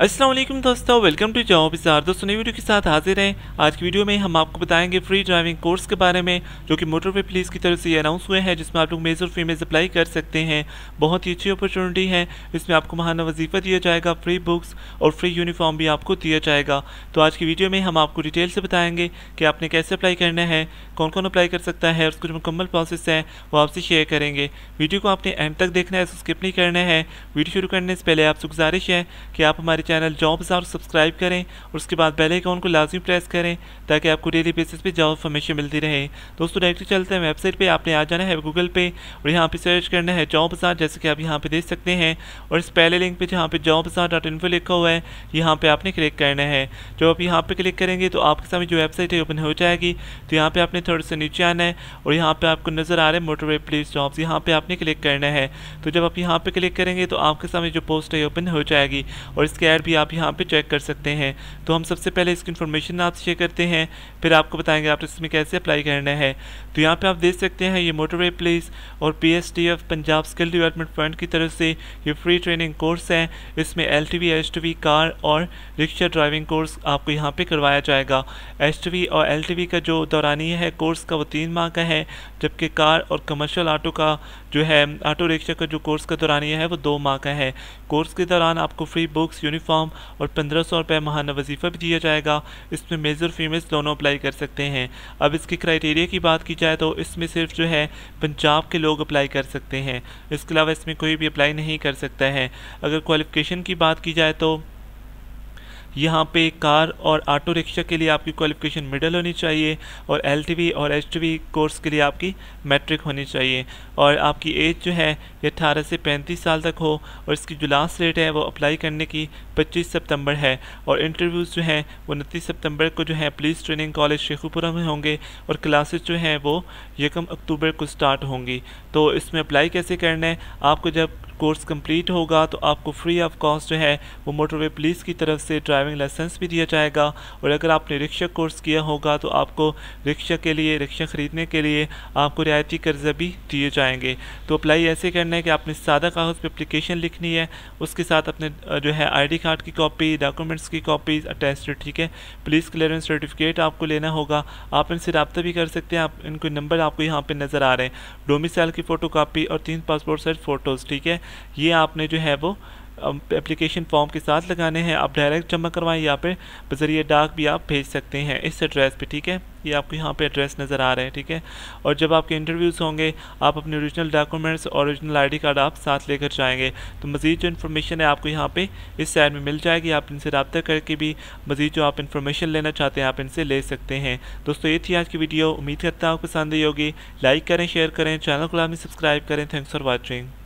असलम दोस्तों welcome to job इजार दोस्तों नई वीडियो के साथ हाजिर हैं आज की वीडियो में हम आपको बताएंगे फ्री ड्राइविंग कोर्स के बारे में जो कि मोटरवे पुलिस की तरफ से ये अनाउंस हुए हैं जिसमें आप लोग मेज और फीमेज अप्लाई कर सकते हैं बहुत ही अच्छी अपॉर्चुनिटी है इसमें आपको महाना वजीफ़ा दिया जाएगा फ्री बुक्स और फ्री यूनिफॉर्म भी आपको दिया जाएगा तो आज की वीडियो में हम आपको डिटेल से बताएँगे कि आपने कैसे अप्लाई करना है कौन कौन अप्लाई कर सकता है उसका जो मुकम्मल प्रोसेस है वो आपसे शेयर करेंगे वीडियो को आपने एंड तक देखना है स्किप तो नहीं करना है वीडियो शुरू करने से पहले आपसे गुजारिश है कि आप हमारे चैनल जॉब और सब्सक्राइब करें और उसके बाद बेल अकाउंट को लाजमी प्रेस करें ताकि आपको डेली बेसिस पे जॉब इन्फॉर्मेशन मिलती रहे दोस्तों डायरेक्टली चलते हैं वेबसाइट पे आपने आ जाना है गूगल पे और यहाँ पे सर्च करना है जॉब बाजार जैसे कि आप यहाँ पे देख सकते हैं और इस पहले लिंक पे जहाँ पे जॉब बाजार डॉट इन्फो लिखा हुआ है यहाँ पे आपने क्लिक करना है जब आप यहाँ पे क्लिक करेंगे तो आपके सामने जो वेबसाइट है ओपन हो जाएगी तो यहाँ पे आपने थोड़ा सा नीचे आना है और यहाँ पे आपको नजर आ रहा है मोटरवे प्लेस जॉब्स यहाँ पे आपने क्लिक करना है तो जब आप यहाँ पे क्लिक करेंगे तो आपके सामने जो पोस्ट है ओपन हो जाएगी और इसके स्क्वायर भी आप यहाँ पे चेक कर सकते हैं तो हम सबसे पहले इसकी इन्फॉर्मेशन आपसे शेयर करते हैं फिर आपको बताएंगे आप इसमें कैसे अप्लाई करना है तो यहाँ पे आप देख सकते हैं ये मोटरवे प्लेस और P S T F Punjab skill development fund की तरफ से ये फ्री ट्रेनिंग कोर्स है इसमें L T V T V car और रिक्शा ड्राइविंग कोर्स आपको यहाँ पर करवाया जाएगा एच टी वी और एल टी वी का जो दौरानी है कोर्स का वो तीन माह का है जबकि कार और कमर्शल ऑटो का जो है ऑटो रिक्शा का जो कोर्स का दौरानी है वो दो माह का है कोर्स के दौरान आपको फ्री बुक्स यूनिफॉर्म फॉर्म और पंद्रह सौ रुपये महाना वजीफ़ा भी दिया जाएगा इसमें और फीमेल्स दोनों अप्लाई कर सकते हैं अब इसके क्राइटेरिया की बात की जाए तो इसमें सिर्फ जो है पंजाब के लोग अप्लाई कर सकते हैं इसके अलावा इसमें कोई भी अप्लाई नहीं कर सकता है अगर क्वालिफ़िकेशन की बात की जाए तो यहाँ पे कार और ऑटो रिक्शा के लिए आपकी क्वालिफिकेशन मिडल होनी चाहिए और एल और एच कोर्स के लिए आपकी मैट्रिक होनी चाहिए और आपकी एज जो है ये अठारह से पैंतीस साल तक हो और इसकी जो लास्ट डेट है वो अप्लाई करने की पच्चीस सितंबर है और इंटरव्यूज़ जो हैं उनतीस सितंबर को जो है पुलिस ट्रेनिंग कॉलेज शेखुपुरा में होंगे और क्लासेस जो हैं वो यकम अक्टूबर को स्टार्ट होंगी तो इसमें अप्लाई कैसे करना है आपको जब कोर्स कंप्लीट होगा तो आपको फ्री ऑफ कॉस्ट जो है वो मोटरवे पुलिस की तरफ से ड्राइविंग लाइसेंस भी दिया जाएगा और अगर आपने रिक्शा कोर्स किया होगा तो आपको रिक्शा के लिए रिक्शा ख़रीदने के लिए आपको रियायती कर्जा भी दिए जाएंगे तो अप्लाई ऐसे करना है कि आपने सादा कागज़ पर अप्लीकेशन लिखनी है उसके साथ अपने जो है आई कार्ड की कॉपी डॉक्यूमेंट्स की कापी अटैच ठीक है पुलिस क्लियरेंस सर्टिफिकेट आपको लेना होगा आप इनसे रबता भी कर सकते हैं आप इनके नंबर आपको यहाँ पर नज़र आ रहे हैं डोमिसाइल की फ़ोटो और तीन पासपोर्ट साइज फ़ोटोज़ ठीक है ये आपने जो है वो एप्लीकेशन फॉर्म के साथ लगाने हैं आप डायरेक्ट जमा करवाएं या फिर बजरिए डाक भी आप भेज सकते हैं इस एड्रेस पे ठीक है ये आपको यहाँ पे एड्रेस नज़र आ रहे हैं ठीक है और जब आपके इंटरव्यूज़ होंगे आप अपने ओरिजिनल डॉक्यूमेंट्स और ओरिजिनल आईडी कार्ड आप साथ लेकर जाएंगे तो मज़ीद जो इन्फॉर्मेशन है आपको यहाँ पे इस साइड में मिल जाएगी आप इनसे रबता करके भी मज़ीद जो आप इन्फॉर्मेशन लेना चाहते हैं आप इनसे ले सकते हैं दोस्तों ये थी आज की वीडियो उम्मीद करता हूँ आपको पसंद ही होगी लाइक करें शेयर करें चैनल को लाभ सब्सक्राइब करें थैंक्स फॉर वॉचिंग